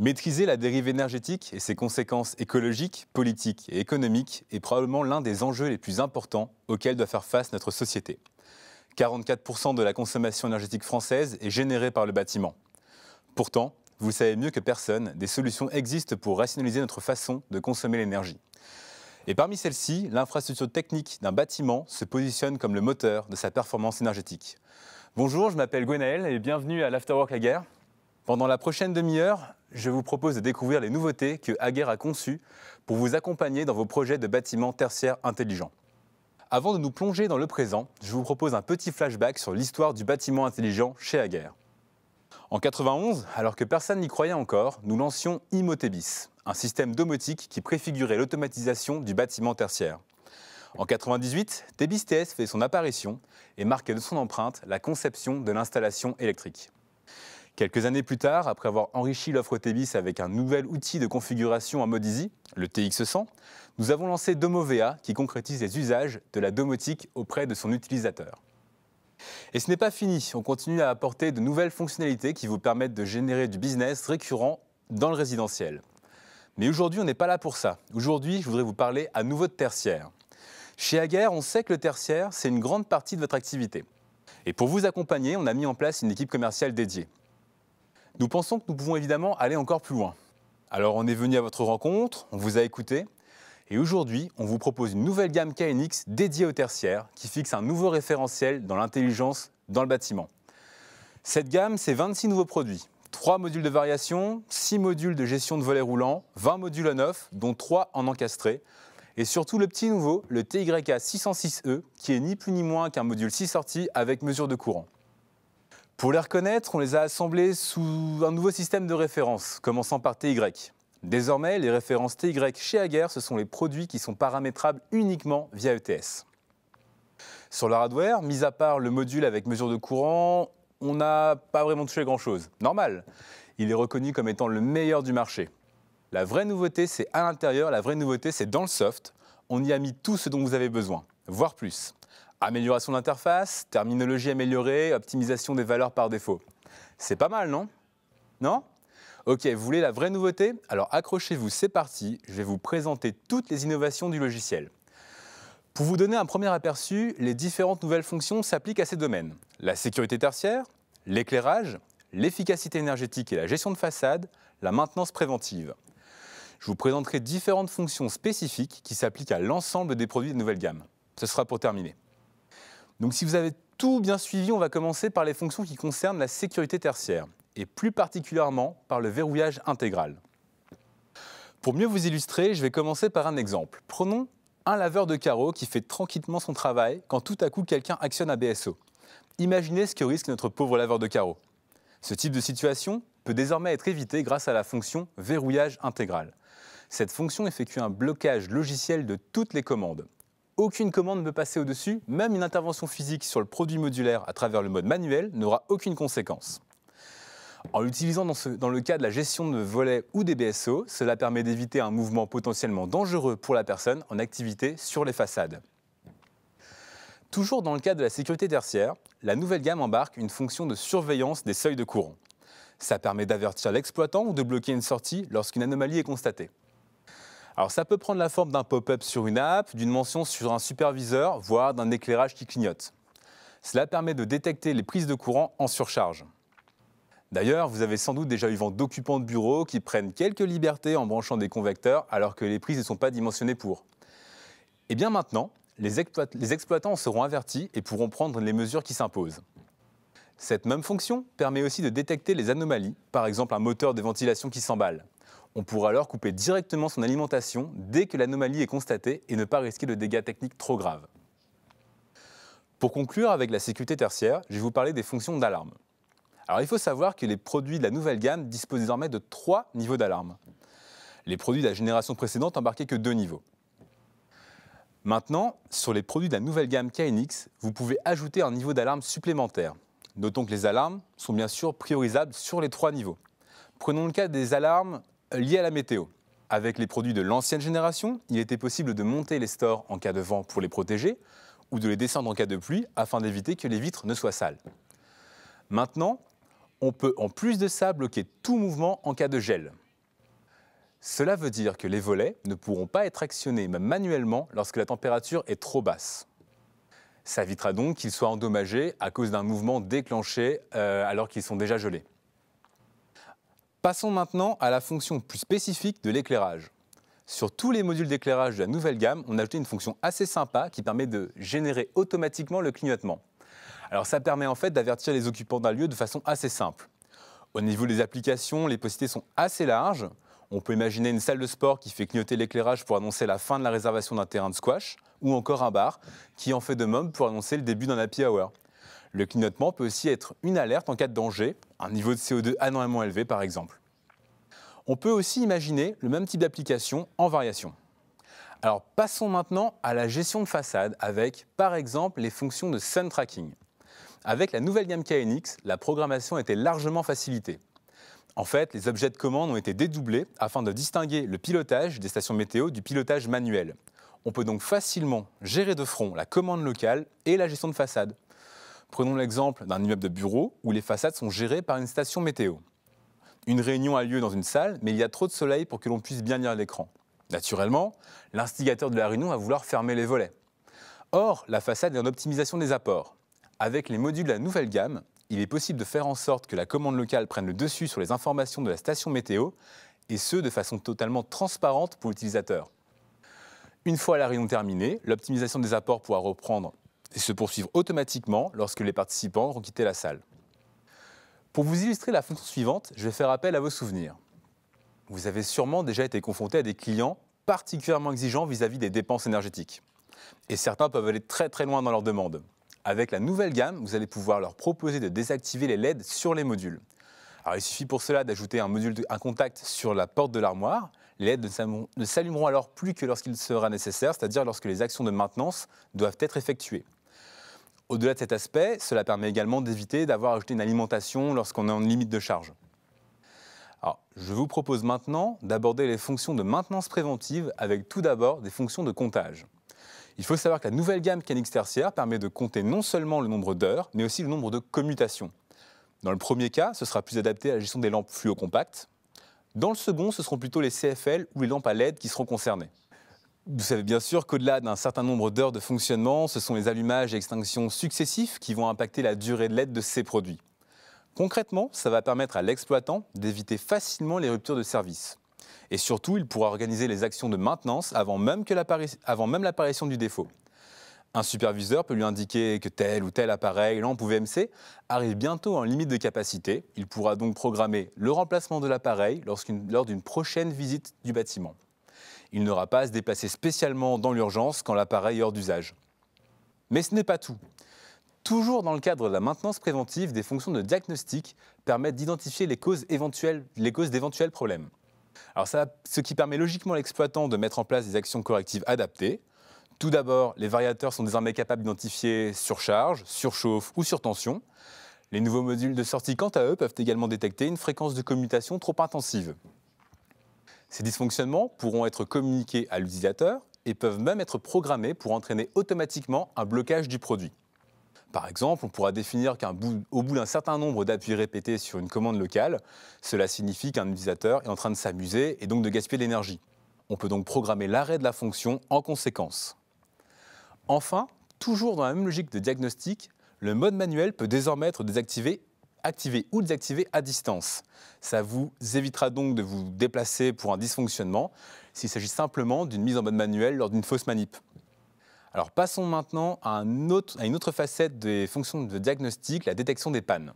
Maîtriser la dérive énergétique et ses conséquences écologiques, politiques et économiques est probablement l'un des enjeux les plus importants auxquels doit faire face notre société. 44% de la consommation énergétique française est générée par le bâtiment. Pourtant, vous savez mieux que personne, des solutions existent pour rationaliser notre façon de consommer l'énergie. Et parmi celles-ci, l'infrastructure technique d'un bâtiment se positionne comme le moteur de sa performance énergétique. Bonjour, je m'appelle Gwenaël et bienvenue à l'Afterwork Guerre. Pendant la prochaine demi-heure, je vous propose de découvrir les nouveautés que Hager a conçues pour vous accompagner dans vos projets de bâtiments tertiaires intelligents. Avant de nous plonger dans le présent, je vous propose un petit flashback sur l'histoire du bâtiment intelligent chez Aguerre. En 91, alors que personne n'y croyait encore, nous lancions Imotebis, un système domotique qui préfigurait l'automatisation du bâtiment tertiaire. En 98, Tebis TS fait son apparition et marque de son empreinte la conception de l'installation électrique. Quelques années plus tard, après avoir enrichi l'offre Tebis avec un nouvel outil de configuration à mode Easy, le TX100, nous avons lancé DomoVA qui concrétise les usages de la domotique auprès de son utilisateur. Et ce n'est pas fini, on continue à apporter de nouvelles fonctionnalités qui vous permettent de générer du business récurrent dans le résidentiel. Mais aujourd'hui, on n'est pas là pour ça. Aujourd'hui, je voudrais vous parler à nouveau de tertiaire. Chez Aguerre, on sait que le tertiaire, c'est une grande partie de votre activité. Et pour vous accompagner, on a mis en place une équipe commerciale dédiée. Nous pensons que nous pouvons évidemment aller encore plus loin. Alors on est venu à votre rencontre, on vous a écouté, et aujourd'hui on vous propose une nouvelle gamme KNX dédiée au tertiaire qui fixe un nouveau référentiel dans l'intelligence dans le bâtiment. Cette gamme, c'est 26 nouveaux produits, 3 modules de variation, 6 modules de gestion de volets roulants, 20 modules à neuf, dont 3 en encastré, et surtout le petit nouveau, le TYK 606E, qui est ni plus ni moins qu'un module 6 sorties avec mesure de courant. Pour les reconnaître, on les a assemblés sous un nouveau système de référence, commençant par TY. Désormais, les références TY chez Aguerre, ce sont les produits qui sont paramétrables uniquement via ETS. Sur le hardware, mis à part le module avec mesure de courant, on n'a pas vraiment touché grand-chose. Normal, il est reconnu comme étant le meilleur du marché. La vraie nouveauté, c'est à l'intérieur, la vraie nouveauté, c'est dans le soft. On y a mis tout ce dont vous avez besoin, voire plus. Amélioration d'interface, terminologie améliorée, optimisation des valeurs par défaut. C'est pas mal, non Non Ok, vous voulez la vraie nouveauté Alors accrochez-vous, c'est parti, je vais vous présenter toutes les innovations du logiciel. Pour vous donner un premier aperçu, les différentes nouvelles fonctions s'appliquent à ces domaines. La sécurité tertiaire, l'éclairage, l'efficacité énergétique et la gestion de façade, la maintenance préventive. Je vous présenterai différentes fonctions spécifiques qui s'appliquent à l'ensemble des produits de nouvelle gamme. Ce sera pour terminer. Donc si vous avez tout bien suivi, on va commencer par les fonctions qui concernent la sécurité tertiaire, et plus particulièrement par le verrouillage intégral. Pour mieux vous illustrer, je vais commencer par un exemple. Prenons un laveur de carreaux qui fait tranquillement son travail quand tout à coup quelqu'un actionne un BSO. Imaginez ce que risque notre pauvre laveur de carreaux. Ce type de situation peut désormais être évité grâce à la fonction verrouillage intégral. Cette fonction effectue un blocage logiciel de toutes les commandes aucune commande ne peut passer au-dessus, même une intervention physique sur le produit modulaire à travers le mode manuel n'aura aucune conséquence. En l'utilisant dans, le cas de la gestion de volets ou des BSO, cela permet d'éviter un mouvement potentiellement dangereux pour la personne en activité sur les façades. Toujours dans le cadre de la sécurité tertiaire, la nouvelle gamme embarque une fonction de surveillance des seuils de courant. Ça permet d'avertir l'exploitant ou de bloquer une sortie lorsqu'une anomalie est constatée. Alors ça peut prendre la forme d'un pop-up sur une app, d'une mention sur un superviseur, voire d'un éclairage qui clignote. Cela permet de détecter les prises de courant en surcharge. D'ailleurs, vous avez sans doute déjà eu vent d'occupants de bureaux qui prennent quelques libertés en branchant des convecteurs alors que les prises ne sont pas dimensionnées pour. Et eh bien maintenant, les, exploitants seront avertis et pourront prendre les mesures qui s'imposent. Cette même fonction permet aussi de détecter les anomalies, par exemple un moteur de ventilation qui s'emballe. On pourra alors couper directement son alimentation dès que l'anomalie est constatée et ne pas risquer de dégâts techniques trop graves. Pour conclure avec la sécurité tertiaire, je vais vous parler des fonctions d'alarme. Alors il faut savoir que les produits de la nouvelle gamme disposent désormais de trois niveaux d'alarme. Les produits de la génération précédente embarquaient que deux niveaux. Maintenant, sur les produits de la nouvelle gamme KNX, vous pouvez ajouter un niveau d'alarme supplémentaire. Notons que les alarmes sont bien sûr priorisables sur les trois niveaux. Prenons le cas des alarmes lié à la météo. Avec les produits de l'ancienne génération, il était possible de monter les stores en cas de vent pour les protéger ou de les descendre en cas de pluie afin d'éviter que les vitres ne soient sales. Maintenant, on peut en plus de ça bloquer tout mouvement en cas de gel. Cela veut dire que les volets ne pourront pas être actionnés manuellement lorsque la température est trop basse. Ça évitera donc qu'ils soient endommagés à cause d'un mouvement déclenché euh, alors qu'ils sont déjà gelés. Passons maintenant à la fonction plus spécifique de l'éclairage. Sur tous les modules d'éclairage de la nouvelle gamme, on a ajouté une fonction assez sympa qui permet de générer automatiquement le clignotement. Alors ça permet en fait d'avertir les occupants d'un lieu de façon assez simple. Au niveau des applications, les possibilités sont assez larges. On peut imaginer une salle de sport qui fait clignoter l'éclairage pour annoncer la fin de la réservation d'un terrain de squash, ou encore un bar qui en fait de même pour annoncer le début d'un happy hour. Le clignotement peut aussi être une alerte en cas de danger, un niveau de CO2 anormalement élevé par exemple. On peut aussi imaginer le même type d'application en variation. Alors passons maintenant à la gestion de façade avec par exemple les fonctions de sun tracking. Avec la nouvelle gamme KNX, la programmation a été largement facilitée. En fait, les objets de commande ont été dédoublés afin de distinguer le pilotage des stations météo du pilotage manuel. On peut donc facilement gérer de front la commande locale et la gestion de façade Prenons l'exemple d'un immeuble de bureau où les façades sont gérées par une station météo. Une réunion a lieu dans une salle, mais il y a trop de soleil pour que l'on puisse bien lire l'écran. Naturellement, l'instigateur de la réunion va vouloir fermer les volets. Or, la façade est en optimisation des apports. Avec les modules de la nouvelle gamme, il est possible de faire en sorte que la commande locale prenne le dessus sur les informations de la station météo, et ce, de façon totalement transparente pour l'utilisateur. Une fois la réunion terminée, l'optimisation des apports pourra reprendre et se poursuivre automatiquement lorsque les participants auront quitté la salle. Pour vous illustrer la fonction suivante, je vais faire appel à vos souvenirs. Vous avez sûrement déjà été confronté à des clients particulièrement exigeants vis-à-vis des dépenses énergétiques. Et certains peuvent aller très très loin dans leurs demandes. Avec la nouvelle gamme, vous allez pouvoir leur proposer de désactiver les LED sur les modules. Alors il suffit pour cela d'ajouter un module, un contact sur la porte de l'armoire. Les LED ne s'allumeront alors plus que lorsqu'il sera nécessaire, c'est-à-dire lorsque les actions de maintenance doivent être effectuées. Au-delà de cet aspect, cela permet également d'éviter d'avoir ajouté une alimentation lorsqu'on est en limite de charge. je vous propose maintenant d'aborder les fonctions de maintenance préventive avec tout d'abord des fonctions de comptage. Il faut savoir que la nouvelle gamme canix tertiaire permet de compter non seulement le nombre d'heures, mais aussi le nombre de commutations. Dans le premier cas, ce sera plus adapté à la gestion des lampes fluo-compactes. Dans le second, ce seront plutôt les CFL ou les lampes à LED qui seront concernées. Vous savez bien sûr qu'au-delà d'un certain nombre d'heures de fonctionnement, ce sont les allumages et extinctions successifs qui vont impacter la durée de l'aide de ces produits. Concrètement, ça va permettre à l'exploitant d'éviter facilement les ruptures de service. Et surtout, il pourra organiser les actions de maintenance avant même l'apparition du défaut. Un superviseur peut lui indiquer que tel ou tel appareil, lampe ou VMC, arrive bientôt en limite de capacité. Il pourra donc programmer le remplacement de l'appareil lors d'une prochaine visite du bâtiment. Il n'aura pas à se déplacer spécialement dans l'urgence quand l'appareil est hors d'usage. Mais ce n'est pas tout. Toujours dans le cadre de la maintenance préventive, des fonctions de diagnostic permettent d'identifier les causes les causes d'éventuels problèmes. ce qui permet logiquement à l'exploitant de mettre en place des actions correctives adaptées. Tout d'abord, les variateurs sont désormais capables d'identifier surcharge, surchauffe ou surtension. Les nouveaux modules de sortie, quant à eux, peuvent également détecter une fréquence de commutation trop intensive. Ces dysfonctionnements pourront être communiqués à l'utilisateur et peuvent même être programmés pour entraîner automatiquement un blocage du produit. Par exemple, on pourra définir qu'au bout d'un certain nombre d'appuis répétés sur une commande locale, cela signifie qu'un utilisateur est en train de s'amuser et donc de gaspiller de l'énergie. On peut donc programmer l'arrêt de la fonction en conséquence. Enfin, toujours dans la même logique de diagnostic, le mode manuel peut désormais être désactivé activer ou désactiver à distance. Ça vous évitera donc de vous déplacer pour un dysfonctionnement s'il s'agit simplement d'une mise en mode manuelle lors d'une fausse manip. Alors passons maintenant à, une autre facette des fonctions de diagnostic, la détection des pannes.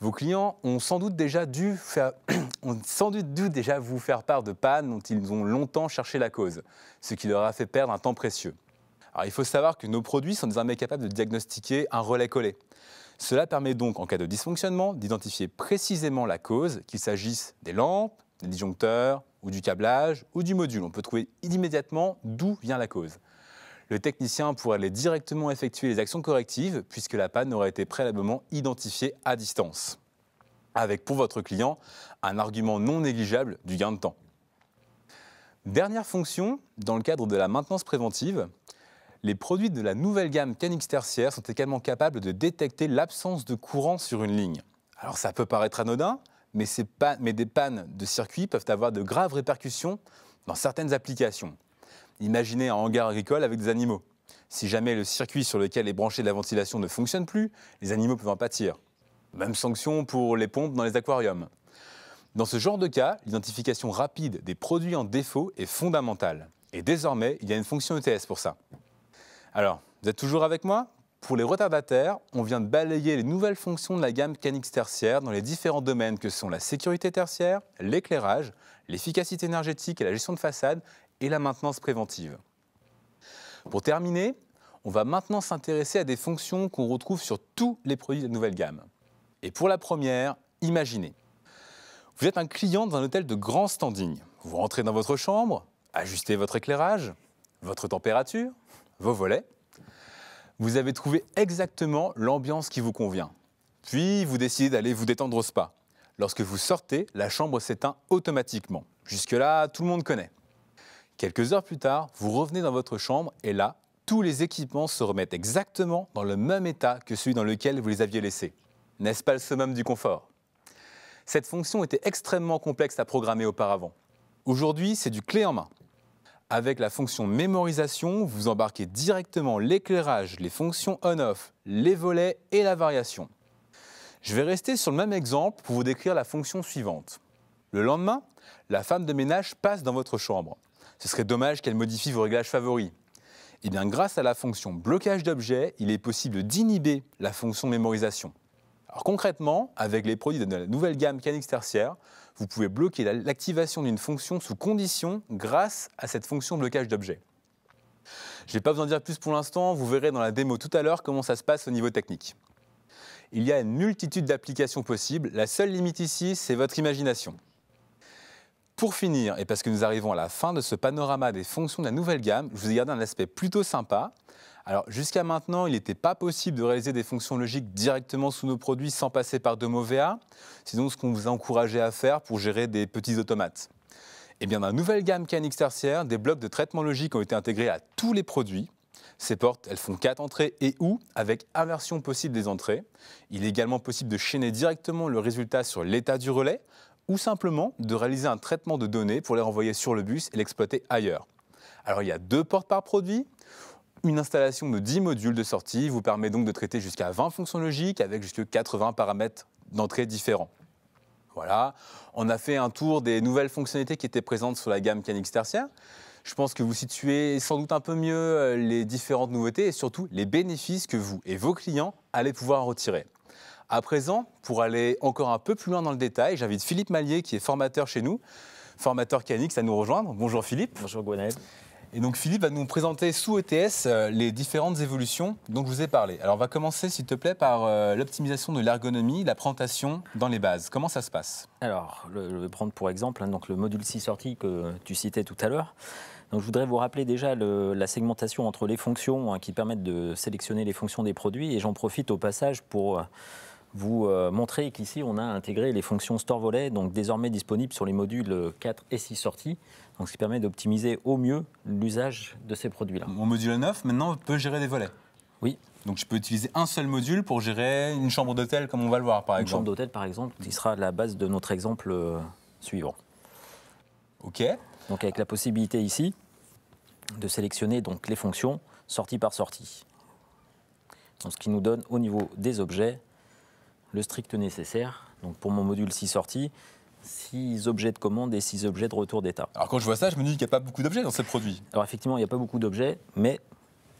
Vos clients ont sans doute déjà dû, ont sans doute déjà vous faire part de pannes dont ils ont longtemps cherché la cause, ce qui leur a fait perdre un temps précieux. Alors, il faut savoir que nos produits sont désormais capables de diagnostiquer un relais collé. Cela permet donc, en cas de dysfonctionnement, d'identifier précisément la cause, qu'il s'agisse des lampes, des disjoncteurs, ou du câblage, ou du module. On peut trouver immédiatement d'où vient la cause. Le technicien pourrait aller directement effectuer les actions correctives, puisque la panne aurait été préalablement identifiée à distance. Avec pour votre client un argument non négligeable du gain de temps. Dernière fonction, dans le cadre de la maintenance préventive, les produits de la nouvelle gamme Canix tertiaire sont également capables de détecter l'absence de courant sur une ligne. Alors ça peut paraître anodin, mais, des pannes de circuit peuvent avoir de graves répercussions dans certaines applications. Imaginez un hangar agricole avec des animaux. Si jamais le circuit sur lequel est de la ventilation ne fonctionne plus, les animaux peuvent en pâtir. Même sanction pour les pompes dans les aquariums. Dans ce genre de cas, l'identification rapide des produits en défaut est fondamentale. Et désormais, il y a une fonction ETS pour ça. Alors, vous êtes toujours avec moi pour les retardataires, on vient de balayer les nouvelles fonctions de la gamme Canix tertiaire dans les différents domaines que sont la sécurité tertiaire, l'éclairage, l'efficacité énergétique et la gestion de façade et la maintenance préventive. Pour terminer, on va maintenant s'intéresser à des fonctions qu'on retrouve sur tous les produits de la nouvelle gamme. Et pour la première, imaginez. Vous êtes un client d'un hôtel de grand standing. Vous rentrez dans votre chambre, ajustez votre éclairage, votre température, vos volets. Vous avez trouvé exactement l'ambiance qui vous convient. Puis vous décidez d'aller vous détendre au spa. Lorsque vous sortez, la chambre s'éteint automatiquement. Jusque-là, tout le monde connaît. Quelques heures plus tard, vous revenez dans votre chambre et là, tous les équipements se remettent exactement dans le même état que celui dans lequel vous les aviez laissés. N'est-ce pas le summum du confort Cette fonction était extrêmement complexe à programmer auparavant. Aujourd'hui, c'est du clé en main. Avec la fonction mémorisation, vous embarquez directement l'éclairage, les fonctions on-off, les volets et la variation. Je vais rester sur le même exemple pour vous décrire la fonction suivante. Le lendemain, la femme de ménage passe dans votre chambre. Ce serait dommage qu'elle modifie vos réglages favoris. Et eh bien, grâce à la fonction blocage d'objets, il est possible d'inhiber la fonction mémorisation. Alors concrètement, avec les produits de la nouvelle gamme Canix tertiaire, vous pouvez bloquer l'activation d'une fonction sous condition grâce à cette fonction blocage d'objet. Je n'ai pas besoin de dire plus pour l'instant, vous verrez dans la démo tout à l'heure comment ça se passe au niveau technique. Il y a une multitude d'applications possibles, la seule limite ici, c'est votre imagination. Pour finir, et parce que nous arrivons à la fin de ce panorama des fonctions de la nouvelle gamme, je vous ai gardé un aspect plutôt sympa. Alors jusqu'à maintenant, il n'était pas possible de réaliser des fonctions logiques directement sous nos produits sans passer par de mauvais A. ce qu'on vous a encouragé à faire pour gérer des petits automates. Et eh bien dans la nouvelle gamme KNX tertiaire, des blocs de traitement logique ont été intégrés à tous les produits. Ces portes, elles font 4 entrées et ou avec inversion possible des entrées. Il est également possible de chaîner directement le résultat sur l'état du relais ou simplement de réaliser un traitement de données pour les renvoyer sur le bus et l'exploiter ailleurs. Alors il y a deux portes par produit. Une installation de 10 modules de sortie vous permet donc de traiter jusqu'à 20 fonctions logiques avec jusqu'à 80 paramètres d'entrée différents. Voilà, on a fait un tour des nouvelles fonctionnalités qui étaient présentes sur la gamme Canix tertiaire. Je pense que vous situez sans doute un peu mieux euh, les différentes nouveautés et surtout les bénéfices que vous et vos clients allez pouvoir retirer. À présent, pour aller encore un peu plus loin dans le détail, j'invite Philippe Mallier, qui est formateur chez nous, formateur canix, à nous rejoindre. Bonjour Philippe. Bonjour Gwenaël. Et donc Philippe va nous présenter sous ETS euh, les différentes évolutions dont je vous ai parlé. Alors on va commencer s'il te plaît par euh, l'optimisation de l'ergonomie, la présentation dans les bases. Comment ça se passe Alors je vais prendre pour exemple hein, donc le module 6 sortie que tu citais tout à l'heure. Donc je voudrais vous rappeler déjà la segmentation entre les fonctions hein, qui permettent de sélectionner les fonctions des produits et j'en profite au passage pour... Euh, vous euh, montrer qu'ici, on a intégré les fonctions store volet, donc désormais disponibles sur les modules 4 et 6 sorties, donc ce qui permet d'optimiser au mieux l'usage de ces produits-là. Mon module 9, maintenant, peut gérer des volets Oui. Donc je peux utiliser un seul module pour gérer une chambre d'hôtel, comme on va le voir, par exemple. Une chambre d'hôtel, par exemple, qui sera la base de notre exemple euh, suivant. OK. Donc avec la possibilité ici de sélectionner donc les fonctions sortie par sortie. Donc, ce qui nous donne au niveau des objets le strict nécessaire. Donc pour mon module 6 sorties, 6 objets de commande et 6 objets de retour d'état. Alors quand je vois ça, je me dis qu'il n'y a pas beaucoup d'objets dans ce produit. Alors effectivement, il n'y a pas beaucoup d'objets, mais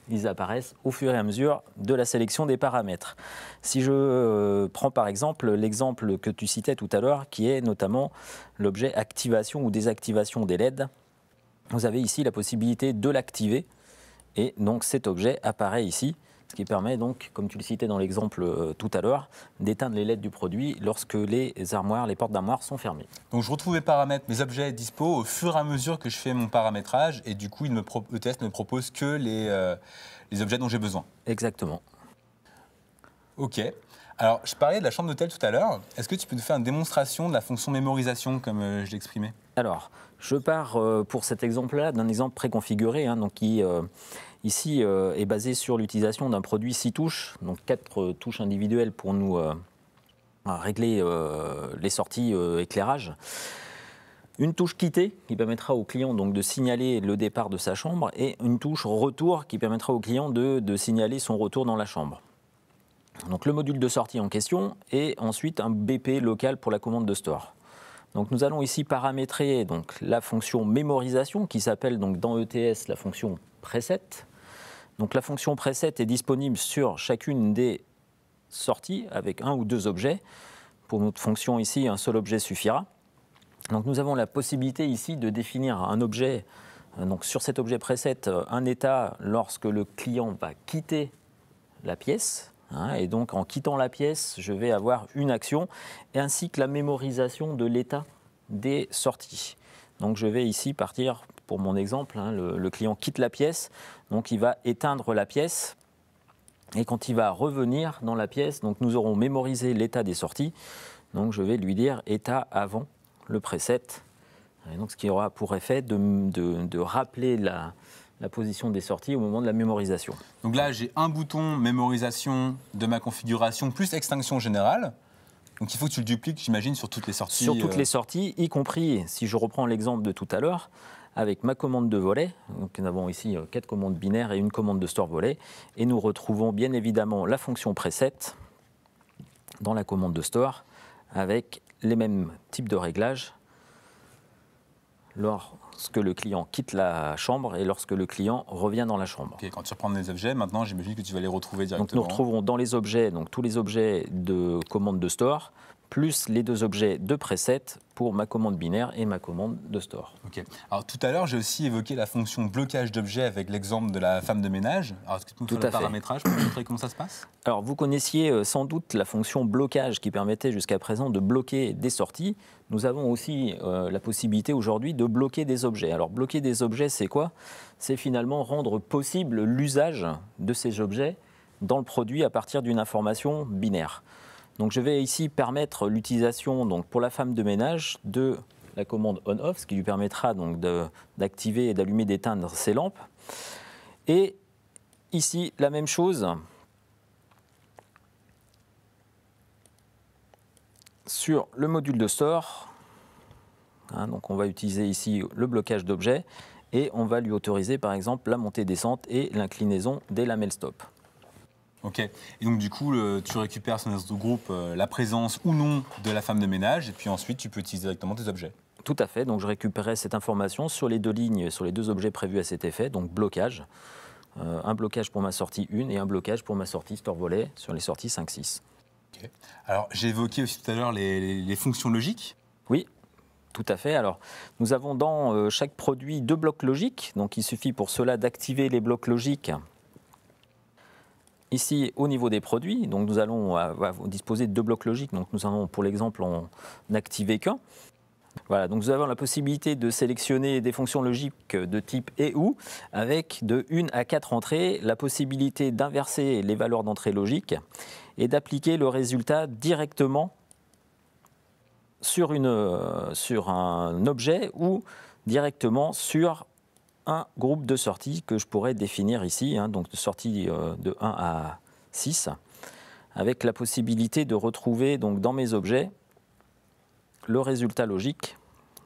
ils apparaissent au fur et à mesure de la sélection des paramètres. Si je euh, prends par exemple l'exemple que tu citais tout à l'heure, qui est notamment l'objet activation ou désactivation des LED, vous avez ici la possibilité de l'activer, et donc cet objet apparaît ici ce qui permet donc, comme tu le citais dans l'exemple euh, tout à l'heure, d'éteindre les lettres du produit lorsque les armoires, les portes d'armoire sont fermées. Donc je retrouve mes paramètres, mes objets dispo au fur et à mesure que je fais mon paramétrage et du coup il me ne propose que les, euh, les objets dont j'ai besoin. Exactement. Ok. Alors, je parlais de la chambre d'hôtel tout à l'heure. Est-ce que tu peux nous faire une démonstration de la fonction mémorisation, comme euh, je l'exprimais Alors, je pars euh, pour cet exemple-là d'un exemple préconfiguré, hein, qui euh, ici est basé sur l'utilisation d'un produit 6 touches, donc 4 touches individuelles pour nous régler les sorties éclairage. Une touche quitter qui permettra au client donc de signaler le départ de sa chambre et une touche retour qui permettra au client de signaler son retour dans la chambre le module de sortie en question et ensuite un BP local pour la commande de store. Donc nous allons ici paramétrer donc la fonction mémorisation qui s'appelle donc dans ETS la fonction preset. Donc la fonction preset est disponible sur chacune des sorties avec un ou deux objets. Pour notre fonction ici, un seul objet suffira. Donc nous avons la possibilité ici de définir un objet euh, donc sur cet objet preset euh, un état lorsque le client va quitter la pièce Hein, et donc en quittant la pièce, je vais avoir une action, ainsi que la mémorisation de l'état des sorties. Donc je vais ici partir, pour mon exemple, hein, le, client quitte la pièce, donc il va éteindre la pièce. Et quand il va revenir dans la pièce, donc nous aurons mémorisé l'état des sorties. Donc je vais lui dire état avant le preset. donc ce qui aura pour effet de rappeler la, la position des sorties au moment de la mémorisation. Donc là, j'ai un bouton mémorisation de ma configuration plus extinction générale. Donc il faut que tu le dupliques, j'imagine, sur toutes les sorties. Sur toutes euh, les sorties, y compris, si je reprends l'exemple de tout à l'heure, avec ma commande de volet. Donc nous avons ici euh, quatre commandes binaires et une commande de store volet. Et nous retrouvons bien évidemment la fonction preset dans la commande de store avec les mêmes types de réglages lors lorsque le client quitte la chambre et lorsque le client revient dans la chambre. quand tu reprends les objets, maintenant j'imagine que tu vas les retrouver directement. nous retrouverons dans les objets, donc tous les objets de commande de store, plus les deux objets de preset pour ma commande binaire et ma commande de store. Ok. Alors tout à l'heure, j'ai aussi évoqué la fonction blocage d'objets avec l'exemple de la femme de ménage. Alors est-ce que tu nous tout un paramétrage pour montrer comment ça se passe Alors vous connaissiez euh, sans doute la fonction blocage qui permettait jusqu'à présent de bloquer des sorties. Nous avons aussi euh, la possibilité aujourd'hui de bloquer des objets. Alors bloquer des objets, c'est quoi C'est finalement rendre possible l'usage de ces objets dans le produit à partir d'une information binaire. Donc je vais ici permettre l'utilisation donc pour la femme de ménage de la commande on/off, ce qui lui permettra donc d'activer et d'allumer, d'éteindre ses lampes. Et ici la même chose sur le module de store. Hein, donc on va utiliser ici le blocage d'objets et on va lui autoriser par exemple la montée-descente et l'inclinaison des lamelles stop. Ok. Et donc, du coup, tu récupères sur notre groupe euh, la présence ou non de la femme de ménage, et puis ensuite, tu peux utiliser directement tes objets. Tout à fait. Donc, je récupérais cette information sur les deux lignes, sur les deux objets prévus à cet effet, donc blocage. Euh, un blocage pour ma sortie 1 et un blocage pour ma sortie store volet sur les sorties 5-6. Ok, Alors, j'ai évoqué aussi tout à l'heure les, les fonctions logiques. Oui. Tout à fait. Alors, nous avons dans euh, chaque produit deux blocs logiques. Donc, il suffit pour cela d'activer les blocs logiques Ici, au niveau des produits, donc nous allons disposer de deux blocs logiques. Donc nous allons, pour l'exemple, en activer qu'un. Voilà, donc nous avons la possibilité de sélectionner des fonctions logiques de type et ou, avec de 1 à 4 entrées, la possibilité d'inverser les valeurs d'entrée logique et d'appliquer le résultat directement sur, une, euh, sur un objet ou directement sur un groupe de sorties que je pourrais définir ici, hein, donc de sorties euh, de 1 à 6, avec la possibilité de retrouver donc, dans mes objets le résultat logique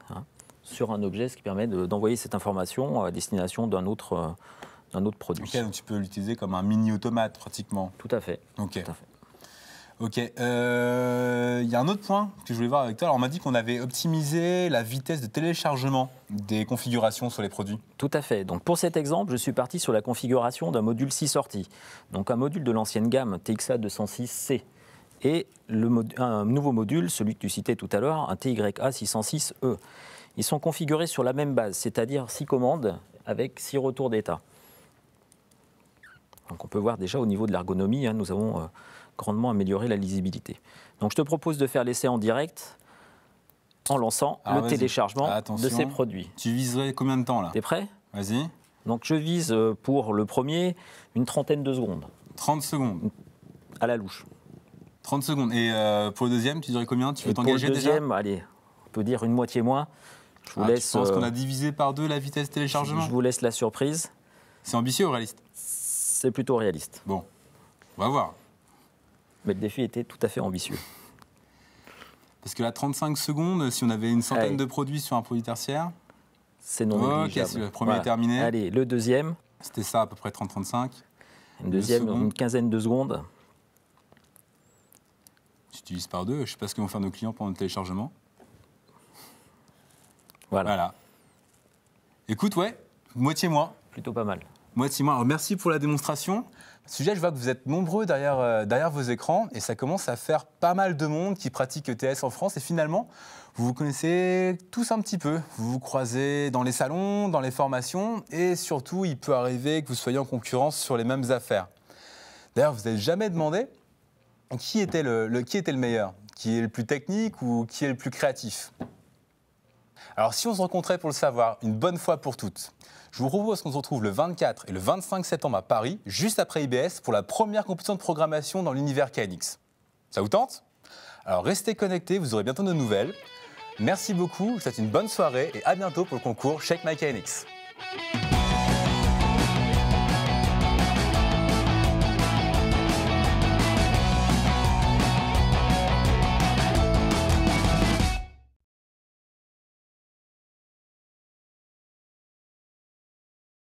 hein, sur un objet, ce qui permet d'envoyer cette information à destination d'un autre, euh, d'un autre produit. donc tu peux l'utiliser comme un mini-automate pratiquement. Tout à fait. Tout à fait. Ok. Il euh, y a un autre point que je voulais voir avec toi. Alors, on m'a dit qu'on avait optimisé la vitesse de téléchargement des configurations sur les produits. Tout à fait. Donc, pour cet exemple, je suis parti sur la configuration d'un module 6 sorties. Donc, un module de l'ancienne gamme TXA 206C et un nouveau module, celui que tu citais tout à l'heure, un TYA 606E. Ils sont configurés sur la même base, c'est-à-dire 6 commandes avec 6 retours d'état. Donc on peut voir déjà au niveau de l'ergonomie, hein, nous avons euh, grandement améliorer la lisibilité. Donc je te propose de faire l'essai en direct en lançant ah, le téléchargement de ces produits. Tu viserais combien de temps là T'es prêt Vas-y. Donc je vise euh, pour le premier une trentaine de secondes. 30 secondes À la louche. 30 secondes. Et euh, pour le deuxième, tu dirais combien Tu veux t'engager déjà Pour le deuxième, allez, on peut dire une moitié moins. Je vous ah, laisse. Tu euh, qu'on a divisé par deux la vitesse téléchargement Je vous laisse la surprise. C'est ambitieux ou réaliste C'est plutôt réaliste. Bon, on va voir. Mais le défi était tout à fait ambitieux. Parce que là, 35 secondes, si on avait une centaine de produits sur un produit tertiaire. C'est non Ok, le premier terminé. Allez, le deuxième. C'était ça, à peu près 30-35. Une deuxième, une quinzaine de secondes. J'utilise par deux. Je ne sais pas ce que vont faire nos clients pendant le téléchargement. Voilà. Écoute, ouais, moitié moins. Plutôt pas mal. Moitié moins. Alors, merci pour la démonstration. Sujet, je vois que vous êtes nombreux euh, derrière, vos écrans et ça commence à faire pas mal de monde qui pratique ETS en France et finalement, vous vous connaissez tous un petit peu. Vous vous croisez dans les salons, dans les formations et surtout, il peut arriver que vous soyez en concurrence sur les mêmes affaires. D'ailleurs, vous n'avez jamais demandé qui était qui était le meilleur, qui est le plus technique ou qui est le plus créatif. Alors si on se rencontrait pour le savoir, une bonne fois pour toutes, je vous ce qu'on se retrouve le 24 et le 25 septembre à Paris, juste après IBS, pour la première compétition de programmation dans l'univers KNX. Ça vous tente Alors restez connectés, vous aurez bientôt de nouvelles. Merci beaucoup, je vous souhaite une bonne soirée et à bientôt pour le concours Shake My KNX.